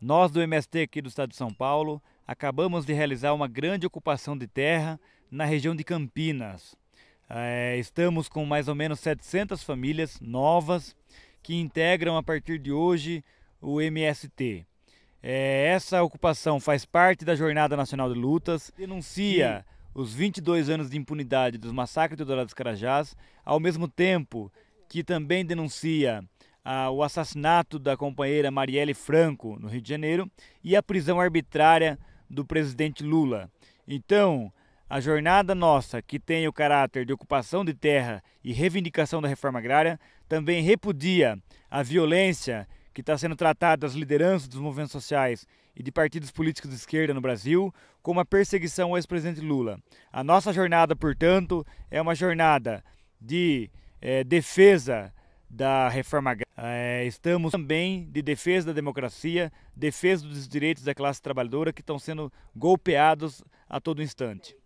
Nós do MST aqui do estado de São Paulo acabamos de realizar uma grande ocupação de terra na região de Campinas. É, estamos com mais ou menos 700 famílias novas que integram a partir de hoje o MST. É, eh, essa ocupação faz parte da Jornada Nacional de Lutas, denuncia Sim. os 22 anos de impunidade dos massacres de Dourados Carajás, ao mesmo tempo que também denuncia ah, o assassinato da companheira Marielle Franco, no Rio de Janeiro, e a prisão arbitrária do presidente Lula. Então, a jornada nossa, que tem o caráter de ocupação de terra e reivindicação da reforma agrária, também repudia a violência que está sendo tratada das lideranças dos movimentos sociais e de partidos políticos de esquerda no Brasil, como a perseguição ao ex-presidente Lula. A nossa jornada, portanto, é uma jornada de é, defesa da reforma agrária. É, estamos também de defesa da democracia, defesa dos direitos da classe trabalhadora que estão sendo golpeados a todo instante.